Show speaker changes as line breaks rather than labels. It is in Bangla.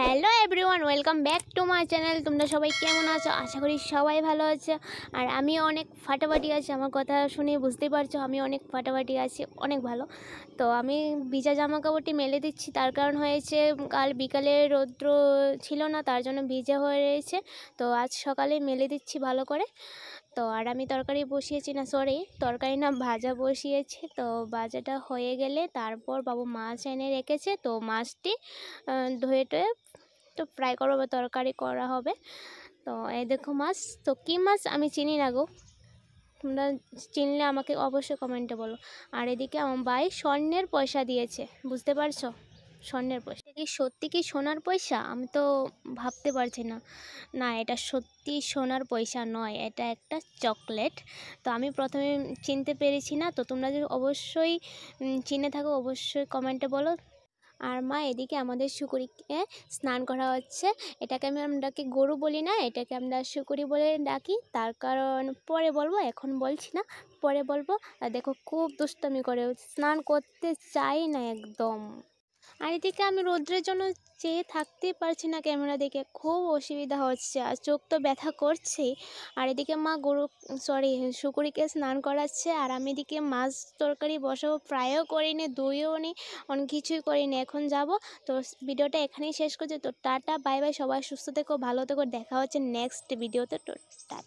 hello everyone welcome back to my channel তোমরা সবাই কেমন আছো আশা করি সবাই ভালো আছে আর আমি অনেক ফাটাফাটি আছি আমার কথা শুনে বুঝতেই পারছো আমি অনেক ফাটাফাটি আছি অনেক ভালো তো আমি ভিজা জামা কাপড়টি মেলে দিচ্ছি তার কারণ হয়েছে কাল বিকালে রৌদ্র ছিল না তার জন্য ভিজা হয়ে রয়েছে তো আজ সকালে মেলে দিচ্ছি ভালো করে তো আর আমি তরকারি বসিয়েছি না সরি তরকারি না ভাজা বসিয়েছি তো ভাজাটা হয়ে গেলে তারপর বাবু মাছ এনে রেখেছে তো মাছটি ধুয়ে টুয়ে একটু ফ্রাই করবো বা তরকারি করা হবে তো এই দেখো মাছ তো কী মাছ আমি চিনি না গো তোমরা চিনলে আমাকে অবশ্যই কমেন্টে বলো আর এদিকে আমার ভাই স্বর্ণের পয়সা দিয়েছে বুঝতে পারছো স্বর্ণের পয়সা কি সত্যি কি সোনার পয়সা আমি তো ভাবতে পারছি না না এটা সত্যি সোনার পয়সা নয় এটা একটা চকলেট তো আমি প্রথমে চিনতে পেরেছি না তো তোমরা যদি অবশ্যই চিনে থাকো অবশ্যই কমেন্টে বলো আর মা এদিকে আমাদের শুকুরিকে স্নান করা হচ্ছে এটাকে আমি আমরাকে গরু বলি না এটাকে আমরা শুকুরি বলে ডাকি তার কারণ পরে বলবো এখন বলছি না পরে বলবো দেখো খুব দুষ্টমি করে স্নান করতে চাই না একদম আর এদিকে আমি রৌদ্রের জন্য চেয়ে থাকতেই পারছি না ক্যামেরা দেখে খুব অসুবিধা হচ্ছে আর চোখ তো ব্যথা করছেই আর এদিকে মা গরু সরি শুকুরিকে স্নান করাচ্ছে আর আমি এদিকে মাছ তরকারি বসাবো ফ্রাইও করিনি দইও নি অনেক কিছুই করিনি এখন যাব তো ভিডিওটা এখানেই শেষ করছে তো টাটা বাই বাই সবাই সুস্থ থেকো ভালো থেকো দেখা হচ্ছে নেক্সট ভিডিওতে তো টাটা